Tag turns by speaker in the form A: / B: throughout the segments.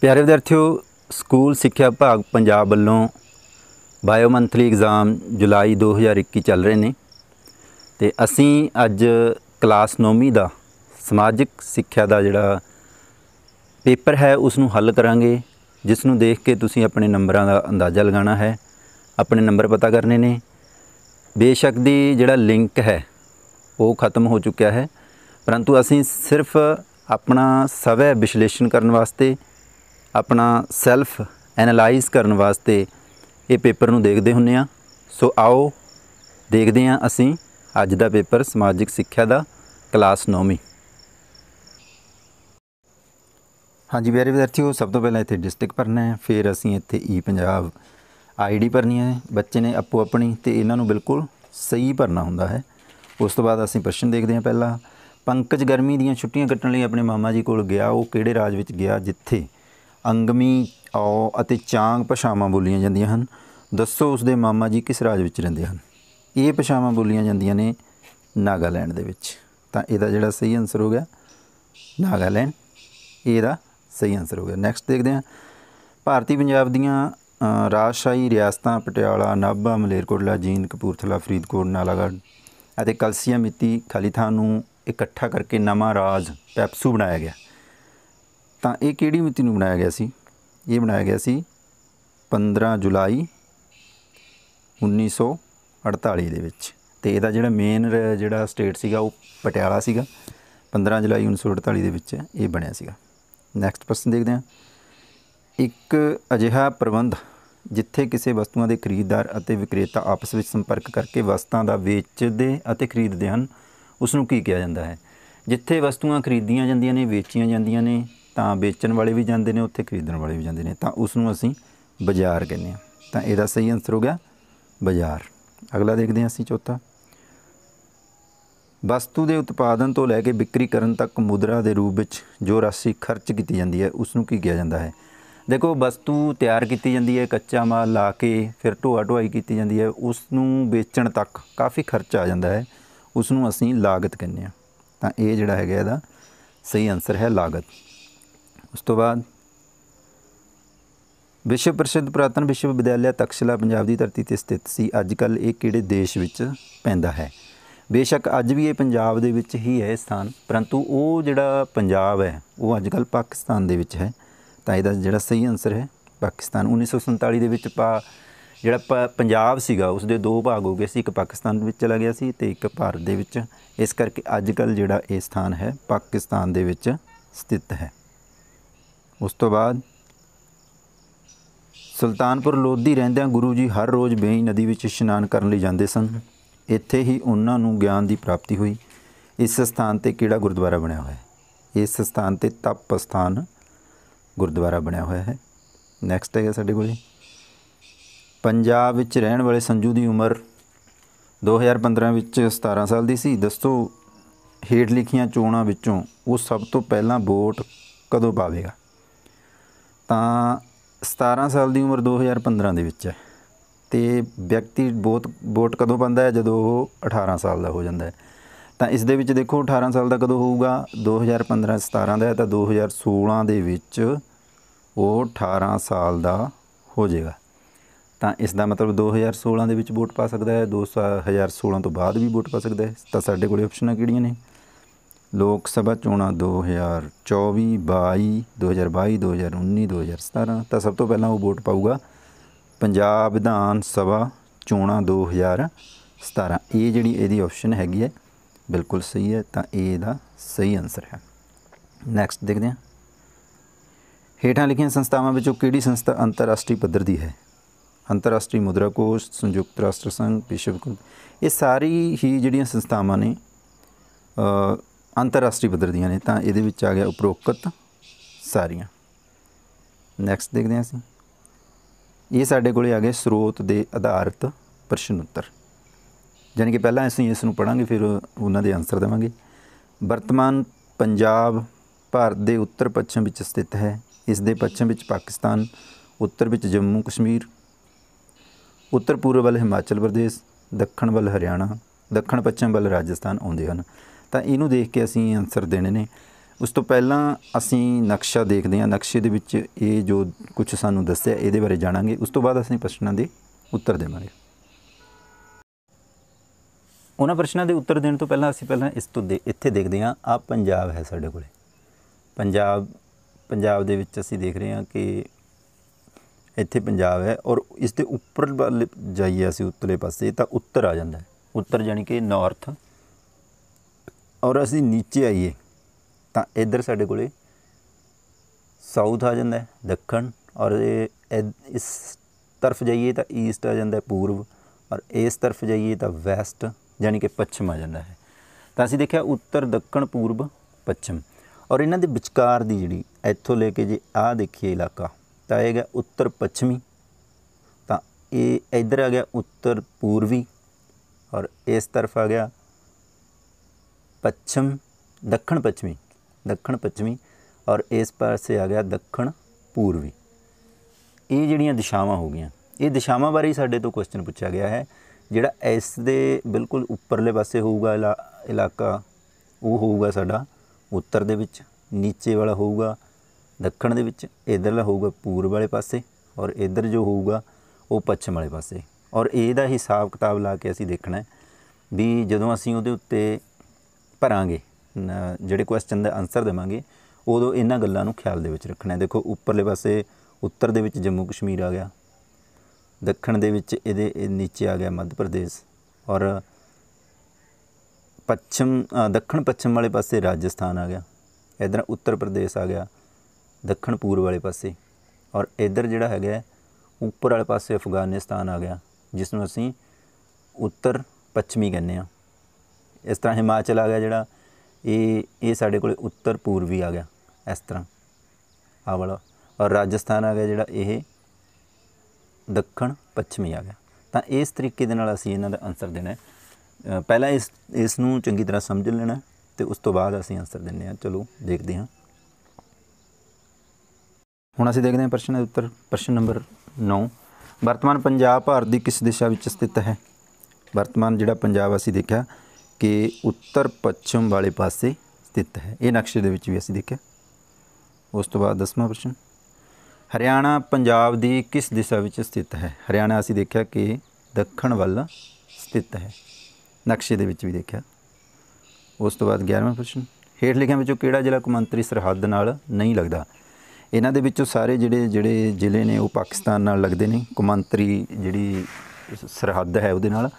A: ਪਿਆਰੇ ਵਿਦਿਆਰਥੀਓ ਸਕੂਲ ਸਿੱਖਿਆ ਵਿਭਾਗ ਪੰਜਾਬ ਵੱਲੋਂ ਬਾਇਓ ਮੰਥਲੀ ਐਗਜ਼ਾਮ ਜੁਲਾਈ 2021 ਚੱਲ ਰਹੇ ਨੇ ਤੇ ਅਸੀਂ ਅੱਜ ਕਲਾਸ 9ਵੀਂ ਦਾ ਸਮਾਜਿਕ ਸਿੱਖਿਆ ਦਾ ਜਿਹੜਾ ਪੇਪਰ ਹੈ ਉਸ ਨੂੰ ਹੱਲ ਕਰਾਂਗੇ ਜਿਸ ਨੂੰ ਦੇਖ ਕੇ ਤੁਸੀਂ ਆਪਣੇ ਨੰਬਰਾਂ ਦਾ ਅੰਦਾਜ਼ਾ ਲਗਾਉਣਾ ਹੈ ਆਪਣੇ ਨੰਬਰ ਪਤਾ ਕਰਨੇ ਨੇ ਬੇਸ਼ੱਕ ਦੀ ਜਿਹੜਾ ਲਿੰਕ ਹੈ ਉਹ ਖਤਮ ਹੋ ਚੁੱਕਿਆ ਹੈ ਪਰੰਤੂ ਅਸੀਂ ਸਿਰਫ ਆਪਣਾ ਸਵੈ ਵਿਸ਼ਲੇਸ਼ਣ ਕਰਨ ਵਾਸਤੇ ਆਪਣਾ ਸੈਲਫ ਐਨਲਾਈਜ਼ ਕਰਨ ਵਾਸਤੇ ਇਹ ਪੇਪਰ ਨੂੰ ਦੇਖਦੇ ਹੁੰਨੇ ਆ ਸੋ ਆਓ ਦੇਖਦੇ ਆ ਅਸੀਂ ਅੱਜ ਦਾ ਪੇਪਰ ਸਮਾਜਿਕ ਸਿੱਖਿਆ ਦਾ ਕਲਾਸ 9ਵੀਂ ਹਾਂਜੀ ਪਿਆਰੇ ਵਿਦਿਆਰਥੀਓ ਸਭ ਤੋਂ ਪਹਿਲਾਂ ਇੱਥੇ ਡਿਸਟ੍ਰਿਕਟ ਭਰਨਾ ਹੈ ਫਿਰ ਅਸੀਂ ਇੱਥੇ ਈ e ਪੰਜਾਬ ਆਈਡੀ ਭਰਨੀ ਹੈ ਬੱਚੇ ਨੇ ਆਪੋ ਆਪਣੀ ਤੇ ਇਹਨਾਂ ਨੂੰ ਬਿਲਕੁਲ ਸਹੀ ਭਰਨਾ ਹੁੰਦਾ ਹੈ ਉਸ ਤੋਂ ਬਾਅਦ ਅਸੀਂ ਪ੍ਰਸ਼ਨ ਦੇਖਦੇ ਹਾਂ ਪਹਿਲਾਂ ਪੰਕਜ ਗਰਮੀ ਦੀਆਂ ਛੁੱਟੀਆਂ ਕੱਟਣ ਲਈ ਆਪਣੇ ਮਾਮਾ ਜੀ ਕੋਲ ਗਿਆ ਉਹ ਕਿਹੜੇ ਰਾਜ ਵਿੱਚ ਗਿਆ ਜਿੱਥੇ ਅੰਗਮੀ ਔ ਅਤੇ ਚਾਂਗ ਭਾਸ਼ਾਵਾਂ ਬੋਲੀਆਂ ਜਾਂਦੀਆਂ ਹਨ ਦੱਸੋ ਉਸ ਦੇ ਮਾਮਾ ਜੀ ਕਿਸ ਰਾਜ ਵਿੱਚ ਰਹਿੰਦੇ ਹਨ ਇਹ ਭਾਸ਼ਾਵਾਂ ਬੋਲੀਆਂ ਜਾਂਦੀਆਂ ਨੇ ਨਾਗਾਲੈਂਡ ਦੇ ਵਿੱਚ ਤਾਂ ਇਹਦਾ ਜਿਹੜਾ ਸਹੀ ਆਨਸਰ ਹੋ ਗਿਆ ਨਾਗਾਲੈਂਡ ਇਹਦਾ ਸਹੀ ਆਨਸਰ ਹੋ ਗਿਆ ਨੈਕਸਟ ਦੇਖਦੇ ਹਾਂ ਭਾਰਤੀ ਪੰਜਾਬ ਦੀਆਂ ਰਾਜਸ਼ਾਹੀ ਰਿਆਸਤਾਂ ਪਟਿਆਲਾ ਨਾਭਾ ਮਲੇਰਕੋਟਲਾ ਜੀਨ ਕਪੂਰਥਲਾ ਫਰੀਦਕੋਟ ਨਾਲਾਗੜ੍ਹ ਅਤੇ ਕਲਸੀਆ ਮਿੱਤੀ ਖਾਲੀ ਨੂੰ ਇਕੱਠਾ ਕਰਕੇ ਨਵਾਂ ਰਾਜ ਪੈਪਸੂ ਬਣਾਇਆ ਗਿਆ ਤਾਂ ਇਹ ਕਿਹੜੀ ਮਿਤੀ ਨੂੰ ਬਣਾਇਆ ਗਿਆ ਸੀ ਇਹ ਬਣਾਇਆ ਗਿਆ ਸੀ 15 ਜੁਲਾਈ 1948 ਦੇ ਵਿੱਚ ਤੇ ਇਹਦਾ ਜਿਹੜਾ ਮੇਨ ਜਿਹੜਾ ਸਟੇਟ ਸੀਗਾ ਉਹ ਪਟਿਆਲਾ ਸੀਗਾ 15 ਜੁਲਾਈ 1948 ਦੇ ਵਿੱਚ ਇਹ ਬਣਿਆ ਸੀਗਾ ਨੈਕਸਟ ਪ੍ਰਸ਼ਨ ਦੇਖਦੇ ਹਾਂ ਇੱਕ ਅਜਿਹਾ ਪ੍ਰਬੰਧ ਜਿੱਥੇ ਕਿਸੇ ਵਸਤੂਆਂ ਦੇ ਖਰੀਦਦਾਰ ਅਤੇ ਵਿਕਰੇਤਾ ਆਪਸ ਵਿੱਚ ਸੰਪਰਕ ਕਰਕੇ ਵਸਤਾਂ ਦਾ ਵੇਚਦੇ ਅਤੇ ਖਰੀਦਦੇ ਹਨ ਉਸ ਨੂੰ ਕੀ ਕਿਹਾ ਜਾਂਦਾ ਹੈ ਜਿੱਥੇ ਵਸਤੂਆਂ ਖਰੀਦੀਆਂ ਜਾਂਦੀਆਂ ਨੇ ਵੇਚੀਆਂ ਜਾਂਦੀਆਂ ਨੇ ਤਾਂ ਵੇਚਣ ਵਾਲੇ ਵੀ ਜਾਂਦੇ ਨੇ ਉੱਥੇ ਖਰੀਦਣ ਵਾਲੇ ਵੀ ਜਾਂਦੇ ਨੇ ਤਾਂ ਉਸ ਨੂੰ ਅਸੀਂ ਬਾਜ਼ਾਰ ਕਹਿੰਦੇ ਆ ਤਾਂ ਇਹਦਾ ਸਹੀ ਆਨਸਰ ਹੋ ਗਿਆ ਬਾਜ਼ਾਰ ਅਗਲਾ ਦੇਖਦੇ ਹਾਂ ਅਸੀਂ ਚੌਥਾ ਵਸਤੂ ਦੇ ਉਤਪਾਦਨ ਤੋਂ ਲੈ ਕੇ ਵਿਕਰੀ ਕਰਨ ਤੱਕ ਮੁਦਰਾ ਦੇ ਰੂਪ ਵਿੱਚ ਜੋ ਰਾਸ਼ੀ ਖਰਚ ਕੀਤੀ ਜਾਂਦੀ ਹੈ ਉਸ ਨੂੰ ਕੀ ਕਿਹਾ ਜਾਂਦਾ ਹੈ ਦੇਖੋ ਵਸਤੂ ਤਿਆਰ ਕੀਤੀ ਜਾਂਦੀ ਹੈ ਕੱਚਾ ਮਾਲ ਲਾ ਕੇ ਫਿਰ ਢੋਆ ਢੁਆਈ ਕੀਤੀ ਜਾਂਦੀ ਹੈ ਉਸ ਨੂੰ ਵੇਚਣ ਤੱਕ ਕਾਫੀ ਖਰਚ ਆ ਜਾਂਦਾ ਹੈ ਉਸ ਨੂੰ ਅਸੀਂ ਲਾਗਤ ਕਹਿੰਦੇ ਆ ਤਾਂ ਇਹ ਜਿਹੜਾ ਹੈਗਾ ਇਹਦਾ ਸਹੀ ਆਨਸਰ ਹੈ ਲਾਗਤ ਉਸ ਤੋਂ ਬਾਅਦ ਵਿਸ਼ਵ ਪ੍ਰਸਿੱਧ ਪ੍ਰਾਤਨ ਵਿਸ਼ਵ ਵਿਦਿਆਲਿਆ ਤਕਸ਼ਲਾ ਪੰਜਾਬ ਦੀ ਧਰਤੀ ਤੇ ਸਥਿਤ ਸੀ ਅੱਜ ਕੱਲ ਇਹ ਕਿਹੜੇ ਦੇਸ਼ ਵਿੱਚ ਪੈਂਦਾ ਹੈ ਬੇਸ਼ੱਕ ਅੱਜ ਵੀ ਇਹ ਪੰਜਾਬ ਦੇ ਵਿੱਚ ਹੀ ਹੈ ਸਥਾਨ ਪਰੰਤੂ ਉਹ ਜਿਹੜਾ ਪੰਜਾਬ ਹੈ ਉਹ ਅੱਜ ਕੱਲ ਪਾਕਿਸਤਾਨ ਦੇ ਵਿੱਚ ਹੈ ਤਾਂ ਇਹਦਾ ਜਿਹੜਾ ਸਹੀ ਆਨਸਰ ਹੈ ਪਾਕਿਸਤਾਨ 1947 ਦੇ ਵਿੱਚ ਪਾ ਜਿਹੜਾ ਪੰਜਾਬ ਸੀਗਾ ਉਸ ਦੇ ਦੋ ਭਾਗ ਹੋ ਗਏ ਸੀ ਇੱਕ ਪਾਕਿਸਤਾਨ ਵਿੱਚ ਚਲਾ ਗਿਆ ਸੀ ਤੇ ਇੱਕ ਭਾਰਤ ਦੇ ਵਿੱਚ ਇਸ ਕਰਕੇ ਅੱਜ ਕੱਲ ਜਿਹੜਾ ਇਹ ਸਥਾਨ ਹੈ ਪਾਕਿਸਤਾਨ ਦੇ ਵਿੱਚ ਸਥਿਤ ਹੈ ਉਸ ਤੋਂ ਬਾਅਦ ਸੁਲਤਾਨਪੁਰ ਲੋਧੀ ਰਹਿੰਦਿਆਂ ਗੁਰੂ ਜੀ ਹਰ ਰੋਜ਼ ਬੇਈ ਨਦੀ ਵਿੱਚ ਇਸ਼ਨਾਨ ਕਰਨ ਲਈ ਜਾਂਦੇ ਸਨ ਇੱਥੇ ਹੀ ਉਹਨਾਂ ਨੂੰ ਗਿਆਨ ਦੀ ਪ੍ਰਾਪਤੀ ਹੋਈ ਇਸ ਸਥਾਨ ਤੇ ਕਿਹੜਾ ਗੁਰਦੁਆਰਾ ਬਣਿਆ ਹੋਇਆ ਹੈ ਇਸ ਸਥਾਨ ਤੇ ਤਪ ਸਥਾਨ ਗੁਰਦੁਆਰਾ ਬਣਿਆ ਹੋਇਆ ਹੈ ਨੈਕਸਟ ਹੈਗਾ ਸਾਡੇ ਕੋਲ ਪੰਜਾਬ ਵਿੱਚ ਰਹਿਣ ਵਾਲੇ ਸੰਜੂ ਦੀ ਉਮਰ 2015 ਵਿੱਚ 17 ਸਾਲ ਦੀ ਸੀ ਦੱਸੋ ਹੇਠ ਲਿਖੀਆਂ ਚੋਣਾਂ ਵਿੱਚੋਂ ਉਹ ਸਭ ਤੋਂ ਪਹਿਲਾਂ ਵੋਟ ਕਦੋਂ ਪਾਵੇਗਾ ਤਾਂ 17 ਸਾਲ ਦੀ ਉਮਰ 2015 ਦੇ ਵਿੱਚ ਹੈ ਤੇ ਵਿਅਕਤੀ ਬਹੁਤ ਵੋਟ ਕਦੋਂ ਪੰਦਾ ਹੈ ਜਦੋਂ ਉਹ 18 ਸਾਲ ਦਾ ਹੋ ਜਾਂਦਾ ਹੈ ਤਾਂ ਇਸ ਦੇ ਵਿੱਚ ਦੇਖੋ 18 ਸਾਲ ਦਾ ਕਦੋਂ ਹੋਊਗਾ 2015 17 ਦਾ ਹੈ ਤਾਂ 2016 ਦੇ ਵਿੱਚ ਉਹ 18 ਸਾਲ ਦਾ ਹੋ ਜਾਏਗਾ ਤਾਂ ਇਸ ਦਾ ਮਤਲਬ 2016 ਦੇ ਵਿੱਚ ਵੋਟ ਪਾ ਸਕਦਾ ਹੈ 2016 ਤੋਂ ਬਾਅਦ ਵੀ ਵੋਟ ਪਾ ਸਕਦਾ ਹੈ ਤਾਂ ਸਾਡੇ ਕੋਲੇ ਆਪਸ਼ਨਾਂ ਕਿਹੜੀਆਂ ਨੇ ਲੋਕ ਸਭਾ ਚੋਣਾਂ 2024 22 2022 2019 2017 ਤਾਂ ਸਭ ਤੋਂ ਪਹਿਲਾਂ ਉਹ ਵੋਟ ਪਾਊਗਾ ਪੰਜਾਬ ਵਿਧਾਨ ਸਭਾ ਚੋਣਾਂ 2017 ਇਹ ਜਿਹੜੀ ਇਹਦੀ ਆਪਸ਼ਨ ਹੈਗੀ ਹੈ ਬਿਲਕੁਲ ਸਹੀ ਹੈ ਤਾਂ ਇਹ ਦਾ ਸਹੀ ਆਨਸਰ ਹੈ ਨੈਕਸਟ ਦੇਖਦੇ ਹਾਂ ਹੇਠਾਂ ਲਿਖੀਆਂ ਸੰਸਥਾਵਾਂ ਵਿੱਚੋਂ ਕਿਹੜੀ ਸੰਸਥਾ ਅੰਤਰਰਾਸ਼ਟਰੀ ਪੱਧਰ ਦੀ ਹੈ ਅੰਤਰਰਾਸ਼ਟਰੀ ਮੁਦਰਾ ਕੋਸ਼ ਸੰਯੁਕਤ ਰਾਸ਼ਟਰ ਸੰਘ ਵਿਸ਼ਵ ਇਹ ਸਾਰੀ ਹੀ ਜਿਹੜੀਆਂ ਸੰਸਥਾਵਾਂ ਨੇ ਅੰਤਰਰਾਸ਼ਟਰੀ ਪੱਧਰ ਦੀਆਂ ਨੇ ਤਾਂ ਇਹਦੇ ਵਿੱਚ ਆ ਗਿਆ ਉਪਰੋਕਤ ਸਾਰੀਆਂ ਨੈਕਸਟ ਦੇਖਦੇ ਹਾਂ ਅਸੀਂ ਇਹ ਸਾਡੇ ਕੋਲੇ ਆ ਗਏ ਸਰੋਤ ਦੇ ਆਧਾਰਿਤ ਪ੍ਰਸ਼ਨ ਉੱਤਰ ਯਾਨੀ ਕਿ ਪਹਿਲਾਂ ਅਸੀਂ ਇਸ ਨੂੰ ਪੜਾਂਗੇ ਫਿਰ ਉਹਨਾਂ ਦੇ ਆਨਸਰ ਦੇਵਾਂਗੇ ਵਰਤਮਾਨ ਪੰਜਾਬ ਭਾਰਤ ਦੇ ਉੱਤਰ ਪੱਛਮ ਵਿੱਚ ਸਥਿਤ ਹੈ ਇਸ ਦੇ ਪੱਛਮ ਵਿੱਚ ਪਾਕਿਸਤਾਨ ਉੱਤਰ ਵਿੱਚ ਜੰਮੂ ਕਸ਼ਮੀਰ ਉੱਤਰ ਪੂਰਬ ਵੱਲ ਹਿਮਾਚਲ ਪ੍ਰਦੇਸ਼ ਦੱਖਣ ਵੱਲ ਹਰਿਆਣਾ ਦੱਖਣ ਪੱਛਮ ਵੱਲ ਰਾਜਸਥਾਨ ਆਉਂਦੇ ਹਨ ਤਾਂ ਇਹਨੂੰ ਦੇਖ ਕੇ ਅਸੀਂ ਆਨਸਰ ਦੇਣੇ ਨੇ ਉਸ ਤੋਂ ਪਹਿਲਾਂ ਅਸੀਂ ਨਕਸ਼ਾ ਦੇਖਦੇ ਹਾਂ ਨਕਸ਼ੇ ਦੇ ਵਿੱਚ ਇਹ ਜੋ ਕੁਝ ਸਾਨੂੰ ਦੱਸਿਆ ਇਹਦੇ ਬਾਰੇ ਜਾਣਾਂਗੇ ਉਸ ਤੋਂ ਬਾਅਦ ਅਸੀਂ ਪ੍ਰਸ਼ਨਾਂ ਦੇ ਉੱਤਰ ਦੇਵਾਂਗੇ ਉਹਨਾਂ ਪ੍ਰਸ਼ਨਾਂ ਦੇ ਉੱਤਰ ਦੇਣ ਤੋਂ ਪਹਿਲਾਂ ਅਸੀਂ ਪਹਿਲਾਂ ਇਸ ਤੋਂ ਇੱਥੇ ਦੇਖਦੇ ਹਾਂ ਆ ਪੰਜਾਬ ਹੈ ਸਾਡੇ ਕੋਲੇ ਪੰਜਾਬ ਪੰਜਾਬ ਦੇ ਵਿੱਚ ਅਸੀਂ ਦੇਖ ਰਹੇ ਹਾਂ ਕਿ ਇੱਥੇ ਪੰਜਾਬ ਹੈ ਔਰ ਇਸ ਦੇ ਉੱਪਰ ਜਾਈਏ ਅਸੀਂ ਉੱਤਲੇ ਪਾਸੇ ਤਾਂ ਉੱਤਰ ਆ ਜਾਂਦਾ ਹੈ ਉੱਤਰ ਜਾਨੀ ਕਿ ਨਾਰਥ ਔਰ ਅਸੀਂ نیچے ਆਈਏ ਤਾਂ ਇੱਧਰ ਸਾਡੇ ਕੋਲੇ ਸਾਊਥ ਆ ਜਾਂਦਾ ਹੈ ਦੱਖਣ ਔਰ ਇਸ ਤਰਫ ਜਾਈਏ ਤਾਂ ਈਸਟ ਆ ਜਾਂਦਾ ਹੈ ਪੂਰਬ ਔਰ ਇਸ ਤਰਫ ਜਾਈਏ ਤਾਂ ਵੈਸਟ ਯਾਨੀ ਕਿ ਪੱਛਮ ਆ ਜਾਂਦਾ ਹੈ ਤਾਂ ਅਸੀਂ ਦੇਖਿਆ ਉੱਤਰ ਦੱਖਣ ਪੂਰਬ ਪੱਛਮ ਔਰ ਇਹਨਾਂ ਦੇ ਵਿਚਕਾਰ ਦੀ ਜਿਹੜੀ ਇੱਥੋਂ ਲੈ ਕੇ ਜੇ ਆਹ ਦੇਖੀਏ ਇਲਾਕਾ ਤਾਂ ਇਹ ਗਿਆ ਉੱਤਰ ਪੱਛਮੀ ਤਾਂ ਇਹ ਇੱਧਰ ਆ ਗਿਆ ਉੱਤਰ ਪੂਰਬੀ ਔਰ ਇਸ ਤਰਫ ਆ ਗਿਆ ਪੱਛਮ ਦੱਖਣ ਪੱਛਮੀ ਦੱਖਣ ਪੱਛਮੀ ਔਰ ਇਸ ਪਾਸੇ ਆ ਗਿਆ ਦੱਖਣ ਪੂਰਬੀ ਇਹ ਜਿਹੜੀਆਂ ਦਿਸ਼ਾਵਾਂ ਹੋ ਗਈਆਂ ਇਹ ਦਿਸ਼ਾਵਾਂ ਬਾਰੇ ਸਾਡੇ ਤੋਂ ਕੁਐਸਚਨ ਪੁੱਛਿਆ ਗਿਆ ਹੈ ਜਿਹੜਾ ਇਸ ਦੇ ਬਿਲਕੁਲ ਉੱਪਰਲੇ ਪਾਸੇ ਹੋਊਗਾ ਇਲਾਕਾ ਉਹ ਹੋਊਗਾ ਸਾਡਾ ਉੱਤਰ ਦੇ ਵਿੱਚ ਨੀਚੇ ਵਾਲਾ ਹੋਊਗਾ ਦੱਖਣ ਦੇ ਵਿੱਚ ਇਧਰਲਾ ਹੋਊਗਾ ਪੂਰਬ ਵਾਲੇ ਪਾਸੇ ਔਰ ਇਧਰ ਜੋ ਹੋਊਗਾ ਉਹ ਪੱਛਮ ਵਾਲੇ ਪਾਸੇ ਔਰ ਇਹਦਾ ਹਿਸਾਬ ਕਿਤਾਬ ਲਾ ਕੇ ਅਸੀਂ ਦੇਖਣਾ ਹੈ ਵੀ ਜਦੋਂ ਅਸੀਂ ਉਹਦੇ ਉੱਤੇ ਭਰਾਂਗੇ ਜਿਹੜੇ ਕੁਐਸਚਨ ਦਾ ਆਨਸਰ ਦੇਵਾਂਗੇ ਉਦੋਂ ਇਹਨਾਂ ਗੱਲਾਂ ਨੂੰ ਖਿਆਲ ਦੇ ਵਿੱਚ ਰੱਖਣਾ ਦੇਖੋ ਉੱਪਰਲੇ ਪਾਸੇ ਉੱਤਰ ਦੇ ਵਿੱਚ ਜੰਮੂ ਕਸ਼ਮੀਰ ਆ ਗਿਆ ਦੱਖਣ ਦੇ ਵਿੱਚ ਇਹਦੇ ਨੀਚੇ ਆ ਗਿਆ ਮੱਧ ਪ੍ਰਦੇਸ਼ ਔਰ ਪੱਛਮ ਦੱਖਣ ਪੱਛਮ ਵਾਲੇ ਪਾਸੇ ਰਾਜਸਥਾਨ ਆ ਗਿਆ ਇਧਰ ਉੱਤਰ ਪ੍ਰਦੇਸ਼ ਆ ਗਿਆ ਦੱਖਣ ਪੂਰਬ ਵਾਲੇ ਪਾਸੇ ਔਰ ਇਧਰ ਜਿਹੜਾ ਹੈਗਾ ਉੱਪਰ ਵਾਲੇ ਪਾਸੇ ਅਫਗਾਨਿਸਤਾਨ ਆ ਗਿਆ ਜਿਸ ਨੂੰ ਅਸੀਂ ਉੱਤਰ ਪੱਛਮੀ ਕਹਿੰਦੇ ਆ ਇਸ ਤਰ੍ਹਾਂ ਹਿਮਾਚਲ ਆ ਗਿਆ ਜਿਹੜਾ ਇਹ ਇਹ ਸਾਡੇ ਕੋਲੇ ਉੱਤਰ ਪੂਰਬੀ ਆ ਗਿਆ ਇਸ ਤਰ੍ਹਾਂ ਆ ਵਾਲਾ ਔਰ ਰਾਜਸਥਾਨ ਆ ਗਿਆ ਜਿਹੜਾ ਇਹ ਦੱਖਣ ਪੱਛਮੀ ਆ ਗਿਆ ਤਾਂ ਇਸ ਤਰੀਕੇ ਦੇ ਨਾਲ ਅਸੀਂ ਇਹਨਾਂ ਦਾ ਆਨਸਰ ਦੇਣਾ ਹੈ ਪਹਿਲਾਂ ਇਸ ਇਸ ਨੂੰ ਚੰਗੀ ਤਰ੍ਹਾਂ ਸਮਝ ਲੈਣਾ ਤੇ ਉਸ ਤੋਂ ਬਾਅਦ ਅਸੀਂ ਆਨਸਰ ਦਿੰਨੇ ਆ ਚਲੋ ਦੇਖਦੇ ਹਾਂ ਹੁਣ ਅਸੀਂ ਦੇਖਦੇ ਹਾਂ ਪ੍ਰਸ਼ਨ ਦਾ ਉੱਤਰ ਪ੍ਰਸ਼ਨ ਨੰਬਰ 9 ਵਰਤਮਾਨ ਪੰਜਾਬ ਭਾਰਤ ਦੀ ਕਿਸ ਦਿਸ਼ਾ ਵਿੱਚ ਸਥਿਤ ਹੈ ਵਰਤਮਾਨ ਜਿਹੜਾ ਪੰਜਾਬ ਅਸੀਂ ਦੇਖਿਆ ਕਿ ਉੱਤਰ ਪੱਛਮ ਵਾਲੇ ਪਾਸੇ ਸਥਿਤ ਹੈ ਇਹ ਨਕਸ਼ੇ ਦੇ ਵਿੱਚ ਵੀ ਅਸੀਂ ਦੇਖਿਆ ਉਸ ਤੋਂ ਬਾਅਦ 10ਵਾਂ ਪ੍ਰਸ਼ਨ ਹਰਿਆਣਾ ਪੰਜਾਬ ਦੀ ਕਿਸ ਦਿਸ਼ਾ ਵਿੱਚ ਸਥਿਤ ਹੈ ਹਰਿਆਣਾ ਅਸੀਂ ਦੇਖਿਆ ਕਿ ਦੱਖਣ ਵੱਲ ਸਥਿਤ ਹੈ ਨਕਸ਼ੇ ਦੇ ਵਿੱਚ ਵੀ ਦੇਖਿਆ ਉਸ ਤੋਂ ਬਾਅਦ 11ਵਾਂ ਪ੍ਰਸ਼ਨ ਹੇਠ ਲਿਖਿਆਂ ਵਿੱਚੋਂ ਕਿਹੜਾ ਜ਼ਿਲ੍ਹਾ ਕੁਮੰਤਰੀ ਸਰਹੱਦ ਨਾਲ ਨਹੀਂ ਲੱਗਦਾ ਇਹਨਾਂ ਦੇ ਵਿੱਚੋਂ ਸਾਰੇ ਜਿਹੜੇ ਜਿਹੜੇ ਜ਼ਿਲ੍ਹੇ ਨੇ ਉਹ ਪਾਕਿਸਤਾਨ ਨਾਲ ਲੱਗਦੇ ਨੇ ਕੁਮੰਤਰੀ ਜਿਹੜੀ ਸਰਹੱਦ ਹੈ ਉਹਦੇ ਨਾਲ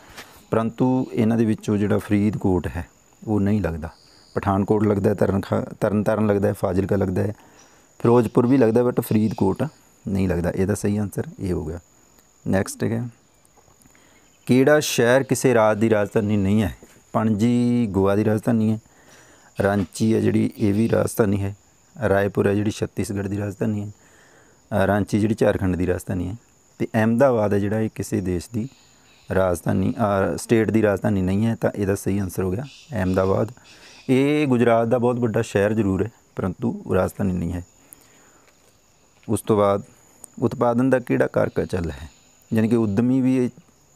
A: ਪਰੰਤੂ ਇਹਨਾਂ ਦੇ ਵਿੱਚੋਂ ਜਿਹੜਾ ਫਰੀਦਕੋਟ ਹੈ ਉਹ ਨਹੀਂ ਲੱਗਦਾ ਪਠਾਨਕੋਟ ਲੱਗਦਾ ਤਰਨਖਾ ਤਰਨਤਾਰਨ ਲੱਗਦਾ ਫਾਜ਼ਿਲਕਾ ਲੱਗਦਾ ਹੈ ਫਿਰੋਜ਼ਪੁਰ ਵੀ ਲੱਗਦਾ ਬਟ ਫਰੀਦਕੋਟ ਨਹੀਂ ਲੱਗਦਾ ਇਹਦਾ ਸਹੀ ਆਨਸਰ ਇਹ ਹੋ ਗਿਆ ਨੈਕਸਟ ਹੈ ਕਿਹੜਾ ਸ਼ਹਿਰ ਕਿਸੇ ਰਾਜ ਦੀ ਰਾਜਧਾਨੀ ਨਹੀਂ ਹੈ ਪਣਜੀ ਗੋਆ ਦੀ ਰਾਜਧਾਨੀ ਹੈ ਰਾਂਚੀ ਹੈ ਜਿਹੜੀ ਇਹ ਵੀ ਰਾਜਧਾਨੀ ਹੈ ਰਾਏਪੁਰ ਹੈ ਜਿਹੜੀ ਛੱਤੀਸਗੜ੍ਹ ਦੀ ਰਾਜਧਾਨੀ ਹੈ ਰਾਂਚੀ ਜਿਹੜੀ ਝਾਰਖੰਡ ਦੀ ਰਾਜਧਾਨੀ ਹੈ ਤੇ ਅਹਿਮਦਾਬਾਦ ਹੈ ਜਿਹੜਾ ਇਹ ਕਿਸੇ ਦੇਸ਼ ਦੀ ਰਾਜਧਾਨੀ ਸਟੇਟ ਦੀ ਰਾਜਧਾਨੀ ਨਹੀਂ ਹੈ ਤਾਂ ਇਹਦਾ ਸਹੀ ਆਨਸਰ ਹੋ ਗਿਆ ਅਹਿਮਦਾਬਾਦ ਇਹ ਗੁਜਰਾਤ ਦਾ ਬਹੁਤ ਵੱਡਾ ਸ਼ਹਿਰ ਜ਼ਰੂਰ ਹੈ ਪਰੰਤੂ ਰਾਜਧਾਨੀ ਨਹੀਂ ਹੈ ਉਸ ਤੋਂ ਬਾਅਦ ਉਤਪਾਦਨ ਦਾ ਕਿਹੜਾ ਕਾਰਕ ਚੱਲ ਹੈ ਯਾਨੀ ਕਿ ਉਦਮੀ ਵੀ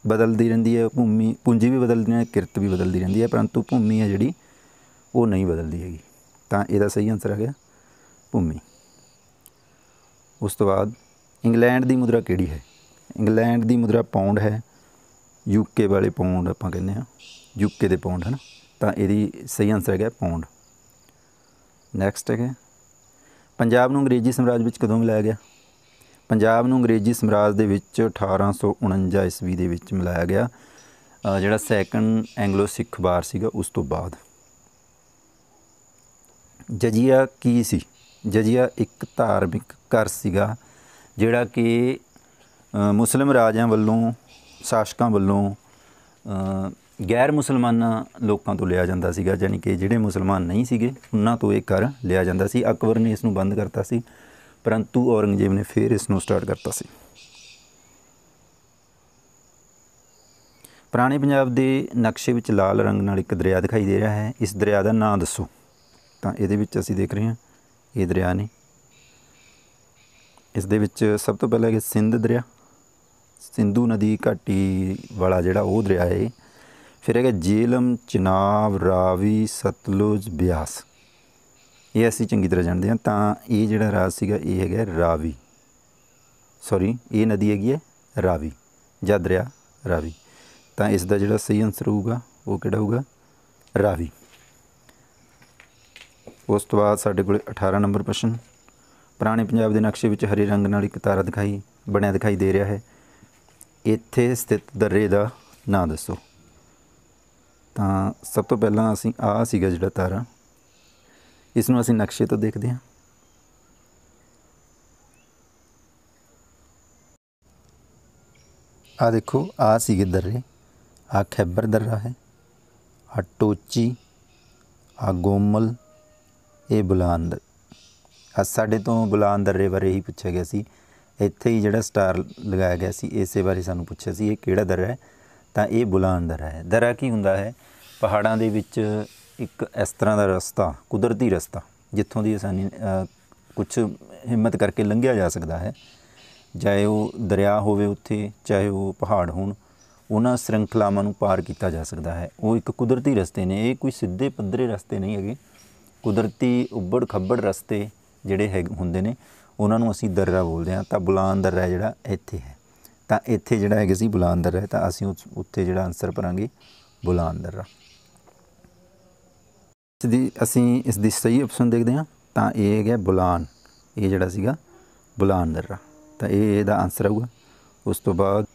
A: ਬਦਲਦੀ ਰਹਿੰਦੀ ਹੈ ਭੂਮੀ ਪੂੰਜੀ ਵੀ ਬਦਲਦੀ ਹੈ ਕਿਰਤ ਵੀ ਬਦਲਦੀ ਰਹਿੰਦੀ ਹੈ ਪਰੰਤੂ ਭੂਮੀ ਹੈ ਜਿਹੜੀ ਉਹ ਨਹੀਂ ਬਦਲਦੀ ਹੈਗੀ ਤਾਂ ਇਹਦਾ ਸਹੀ ਆਨਸਰ ਆ ਗਿਆ ਭੂਮੀ ਉਸ ਤੋਂ ਬਾਅਦ ਇੰਗਲੈਂਡ ਦੀ ਮੁਦਰਾ ਕਿਹੜੀ ਹੈ ਇੰਗਲੈਂਡ ਦੀ ਮੁਦਰਾ ਪਾਉਂਡ ਹੈ ਯੂਕੇ ਵਾਲੇ ਪਾਉਂਡ ਆਪਾਂ ਕਹਿੰਦੇ ਆ ਯੂਕੇ ਦੇ ਪਾਉਂਡ ਹਨ ਤਾਂ ਇਹਦੀ ਸਹੀ ਆਨਸਰ ਹੈਗਾ ਪਾਉਂਡ ਨੈਕਸਟ ਹੈਗਾ ਪੰਜਾਬ ਨੂੰ ਅੰਗਰੇਜ਼ੀ ਸਮਰਾਜ ਵਿੱਚ ਕਦੋਂ ਮਿਲਾਇਆ ਗਿਆ ਪੰਜਾਬ ਨੂੰ ਅੰਗਰੇਜ਼ੀ ਸਮਰਾਜ ਦੇ ਵਿੱਚ 1849 ਈਸਵੀ ਦੇ ਵਿੱਚ ਮਿਲਾਇਆ ਗਿਆ ਜਿਹੜਾ ਸੈਕੰਡ ਐਂਗਲੋ ਸਿੱਖ ਵਾਰ ਸੀਗਾ ਉਸ ਤੋਂ ਬਾਅਦ ਜਜੀਆ ਕੀ ਸੀ ਜਜੀਆ ਇੱਕ ਧਾਰਮਿਕ ਕਰ ਸੀਗਾ ਜਿਹੜਾ ਕਿ ਮੁਸਲਮ ਰਾਜਾਂ ਵੱਲੋਂ ਸ਼ਾਸਕਾਂ ਵੱਲੋਂ ਗੈਰ ਮੁਸਲਮਾਨਾਂ ਲੋਕਾਂ ਤੋਂ ਲਿਆ ਜਾਂਦਾ ਸੀਗਾ ਯਾਨੀ ਕਿ ਜਿਹੜੇ ਮੁਸਲਮਾਨ ਨਹੀਂ ਸੀਗੇ ਉਹਨਾਂ ਤੋਂ ਇਹ ਕਰ ਲਿਆ ਜਾਂਦਾ ਸੀ ਅਕਬਰ ਨੇ ਇਸ ਨੂੰ ਬੰਦ ਕਰਤਾ ਸੀ ਪਰੰਤੂ ਔਰੰਗਜ਼ੇਬ ਨੇ ਫਿਰ ਇਸ ਨੂੰ ਸਟਾਰਟ ਕਰਤਾ ਸੀ ਪੁਰਾਣੇ ਪੰਜਾਬ ਦੇ ਨਕਸ਼ੇ ਵਿੱਚ ਲਾਲ ਰੰਗ ਨਾਲ ਇੱਕ ਦਰਿਆ ਦਿਖਾਈ ਦੇ ਰਿਹਾ ਹੈ ਇਸ ਦਰਿਆ ਦਾ ਨਾਮ ਦੱਸੋ ਤਾਂ ਇਹਦੇ ਵਿੱਚ ਅਸੀਂ ਦੇਖ ਰਹੇ ਹਾਂ ਇਹ ਦਰਿਆ ਨੇ ਇਸ ਦੇ ਵਿੱਚ ਸਭ ਤੋਂ ਪਹਿਲਾਂ ਹੈ ਸਿੰਧ ਦਰਿਆ ਸਿੰਧੂ ਨਦੀ ਘਾਟੀ ਵਾਲਾ ਜਿਹੜਾ ਉਹ ਦਰਿਆ ਹੈ ਫਿਰ ਹੈਗਾ ਜੇਲਮ ਚਨਾਬ ਰਾਵੀ ਸਤਲੁਜ ਬਿਆਸ ਇਹ ਅਸੀਂ ਚੰਗੀ ਤਰ੍ਹਾਂ ਜਾਣਦੇ ਹਾਂ ਤਾਂ ਇਹ ਜਿਹੜਾ ਰਾਜ ਸੀਗਾ ਇਹ ਹੈਗਾ ਰਾਵੀ ਸੌਰੀ ਇਹ ਨਦੀ ਹੈਗੀ ਹੈ ਰਾਵੀ ਜਾਂ ਦਰਿਆ ਰਾਵੀ ਤਾਂ ਇਸ ਦਾ ਜਿਹੜਾ ਸਹੀ ਆਨਸਰ ਹੋਊਗਾ ਉਹ ਕਿਹੜਾ ਹੋਊਗਾ ਰਾਵੀ ਉਸ ਤੋਂ ਬਾਅਦ ਸਾਡੇ ਕੋਲ 18 ਨੰਬਰ ਪ੍ਰਸ਼ਨ ਪੁਰਾਣੇ ਪੰਜਾਬ ਦੇ ਨਕਸ਼ੇ ਵਿੱਚ ਹਰੇ ਰੰਗ ਨਾਲ ਇੱਕ ਤਾਰਾ ਦਿਖਾਈ ਬਣਿਆ ਦਿਖਾਈ ਦੇ ਰਿਹਾ ਹੈ ਇੱਥੇ ਸਥਿਤ ਦਰੇ ਦਾ ਨਾਂ ਦੱਸੋ ਤਾਂ ਸਭ ਤੋਂ ਪਹਿਲਾਂ ਅਸੀਂ ਆ ਸੀਗਾ ਜਿਹੜਾ ਤਾਰਾ ਇਸ ਨੂੰ ਅਸੀਂ ਨਕਸ਼ੇ ਤੋਂ ਦੇਖਦੇ ਹਾਂ ਆ ਦੇਖੋ ਆ ਸੀਗੇ ਦਰੇ ਆ ਖੈਬਰ ਦਰਾ ਹੈ ਆ ਟੋਚੀ ਆ ਗੋਮਲ ਇਹ ਬੁਲੰਦ ਆ ਸਾਡੇ ਤੋਂ ਬੁਲੰਦ ਦਰੇ ਬਾਰੇ ਹੀ ਪੁੱਛਿਆ ਗਿਆ ਸੀ ਇੱਥੇ ਹੀ ਜਿਹੜਾ ਸਟਾਰ ਲਗਾਇਆ ਗਿਆ ਸੀ ਇਸੇ ਬਾਰੇ ਸਾਨੂੰ ਪੁੱਛਿਆ ਸੀ ਇਹ ਕਿਹੜਾ ਦਰ ਹੈ ਤਾਂ ਇਹ ਬੁਲਾਨ ਦਰ ਹੈ ਦਰਾ ਕੀ ਹੁੰਦਾ ਹੈ ਪਹਾੜਾਂ ਦੇ ਵਿੱਚ ਇੱਕ ਇਸ ਤਰ੍ਹਾਂ ਦਾ ਰਸਤਾ ਕੁਦਰਤੀ ਰਸਤਾ ਜਿੱਥੋਂ ਦੀ ਆਸਾਨੀ ਕੁਝ ਹਿੰਮਤ ਕਰਕੇ ਲੰਘਿਆ ਜਾ ਸਕਦਾ ਹੈ ਚਾਹੇ ਉਹ ਦਰਿਆ ਹੋਵੇ ਉੱਥੇ ਚਾਹੇ ਉਹ ਪਹਾੜ ਹੋਣ ਉਹਨਾਂ ਸ਼੍ਰੰਖਲਾਵਾਂ ਨੂੰ ਪਾਰ ਕੀਤਾ ਜਾ ਸਕਦਾ ਹੈ ਉਹ ਇੱਕ ਕੁਦਰਤੀ ਰਸਤੇ ਨੇ ਇਹ ਕੋਈ ਸਿੱਧੇ ਪੱਧਰੇ ਰਸਤੇ ਨਹੀਂ ਹੈਗੇ ਕੁਦਰਤੀ ਉੱਬੜ ਖੱਬੜ ਰਸਤੇ ਜਿਹੜੇ ਹੁੰਦੇ ਨੇ ਉਹਨਾਂ ਨੂੰ ਅਸੀਂ ਦਰਰਾ ਬੋਲਦੇ ਹਾਂ ਤਾਂ ਬੁਲਾਨ ਦਰਰਾ ਜਿਹੜਾ ਇੱਥੇ ਹੈ ਤਾਂ ਇੱਥੇ ਜਿਹੜਾ ਹੈਗਾ ਸੀ ਬੁਲਾਨ ਦਰਰਾ ਤਾਂ ਅਸੀਂ ਉੱਤੇ ਜਿਹੜਾ ਆਨਸਰ ਭਰਾਂਗੇ ਬੁਲਾਨ ਦਰਰਾ ਇਸ ਦੀ ਅਸੀਂ ਇਸ ਦੀ ਸਹੀ ਆਪਸ਼ਨ ਦੇਖਦੇ ਹਾਂ ਤਾਂ ਇਹ ਹੈਗਾ ਬੁਲਾਨ ਇਹ ਜਿਹੜਾ ਸੀਗਾ ਬੁਲਾਨ ਦਰਰਾ ਤਾਂ ਇਹ ਇਹਦਾ ਆਨਸਰ ਆਊਗਾ ਉਸ ਤੋਂ ਬਾਅਦ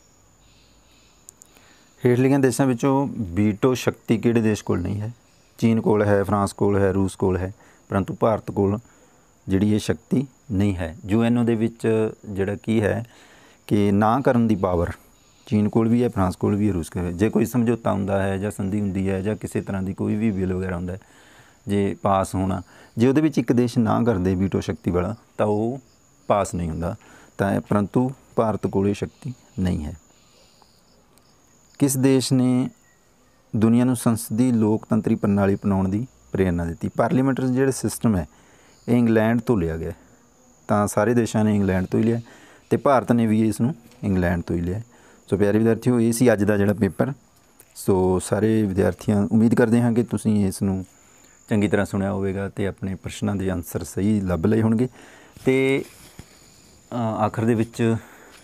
A: ਹੇਠ ਦੇਸ਼ਾਂ ਵਿੱਚੋਂ ਬੀਟੋ ਸ਼ਕਤੀ ਕਿਹੜੇ ਦੇਸ਼ ਕੋਲ ਨਹੀਂ ਹੈ ਚੀਨ ਕੋਲ ਹੈ ਫਰਾਂਸ ਕੋਲ ਹੈ ਰੂਸ ਕੋਲ ਹੈ ਪਰੰਤੂ ਭਾਰਤ ਕੋਲ ਜਿਹੜੀ ਇਹ ਸ਼ਕਤੀ ਨਹੀਂ ਹੈ ਯੂਐਨਓ ਦੇ ਵਿੱਚ ਜਿਹੜਾ ਕੀ ਹੈ ਕਿ ਨਾ ਕਰਨ ਦੀ ਪਾਵਰ ਚੀਨ ਕੋਲ ਵੀ ਹੈ ਫਰਾਂਸ ਕੋਲ ਵੀ ਹੈ ਰੂਸ ਕੋਲ ਹੈ ਜੇ ਕੋਈ ਸਮਝੌਤਾ ਹੁੰਦਾ ਹੈ ਜਾਂ ਸੰਧੀ ਹੁੰਦੀ ਹੈ ਜਾਂ ਕਿਸੇ ਤਰ੍ਹਾਂ ਦੀ ਕੋਈ ਵੀ ਬਿੱਲ ਵਗੈਰਾ ਹੁੰਦਾ ਹੈ ਜੇ ਪਾਸ ਹੋਣਾ ਜੇ ਉਹਦੇ ਵਿੱਚ ਇੱਕ ਦੇਸ਼ ਨਾ ਕਰਦੇ ਵੀਟੋ ਸ਼ਕਤੀ ਵਾਲਾ ਤਾਂ ਉਹ ਪਾਸ ਨਹੀਂ ਹੁੰਦਾ ਤਾਂ ਪਰੰਤੂ ਭਾਰਤ ਕੋਲ ਇਹ ਸ਼ਕਤੀ ਨਹੀਂ ਹੈ ਕਿਸ ਦੇਸ਼ ਨੇ ਦੁਨੀਆ ਨੂੰ ਸੰਸਦੀ ਲੋਕਤੰਤਰੀ ਪ੍ਰਣਾਲੀ ਬਣਾਉਣ ਦੀ ਪ੍ਰੇਰਣਾ ਦਿੱਤੀ ਪਾਰਲੀਮੈਂਟਰੀ ਜਿਹੜਾ ਸਿਸਟਮ ਹੈ ਇੰਗਲੈਂਡ ਤੋਂ ਲਿਆ ਗਿਆ ਤਾਂ ਸਾਰੇ ਦੇਸ਼ਾਂ ਨੇ ਇੰਗਲੈਂਡ ਤੋਂ ਹੀ ਲਿਆ ਤੇ ਭਾਰਤ ਨੇ ਵੀ ਇਸ ਨੂੰ ਇੰਗਲੈਂਡ ਤੋਂ ਹੀ ਲਿਆ ਸੋ ਪਿਆਰੇ ਵਿਦਿਆਰਥੀਓ ਇਹ ਸੀ ਅੱਜ ਦਾ ਜਿਹੜਾ ਪੇਪਰ ਸੋ ਸਾਰੇ ਵਿਦਿਆਰਥੀਆਂ ਉਮੀਦ ਕਰਦੇ ਹਾਂ ਕਿ ਤੁਸੀਂ ਇਸ ਨੂੰ ਚੰਗੀ ਤਰ੍ਹਾਂ ਸੁਣਿਆ ਹੋਵੇਗਾ ਤੇ ਆਪਣੇ ਪ੍ਰਸ਼ਨਾਂ ਦੇ ਆਨਸਰ ਸਹੀ ਲੱਭ ਲਏ ਹੋਣਗੇ ਤੇ ਆਖਰ ਦੇ ਵਿੱਚ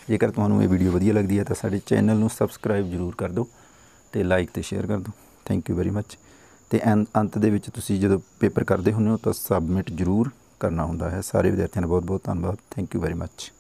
A: ਜੇਕਰ ਤੁਹਾਨੂੰ ਇਹ ਵੀਡੀਓ ਵਧੀਆ ਲੱਗਦੀ ਹੈ ਤਾਂ ਸਾਡੇ ਚੈਨਲ ਨੂੰ ਸਬਸਕ੍ਰਾਈਬ ਜ਼ਰੂਰ ਕਰ ਦਿਓ ਤੇ ਲਾਈਕ ਤੇ ਸ਼ੇਅਰ ਕਰ ਦਿਓ ਥੈਂਕ ਯੂ ਵੈਰੀ ਮੱਚ ਤੇ ਅੰਤ ਦੇ ਵਿੱਚ ਤੁਸੀਂ ਜਦੋਂ ਪੇਪਰ ਕਰਦੇ ਹੁੰਦੇ ਹੋ ਤਾਂ ਸਬਮਿਟ ਜ਼ਰੂਰ ਕਰਨਾ ਹੁੰਦਾ ਹੈ ਸਾਰੇ ਵਿਦਿਆਰਥੀਆਂ ਦਾ ਬਹੁਤ ਬਹੁਤ ਧੰਨਵਾਦ ਥੈਂਕ ਯੂ ਵੈਰੀ ਮੱਚ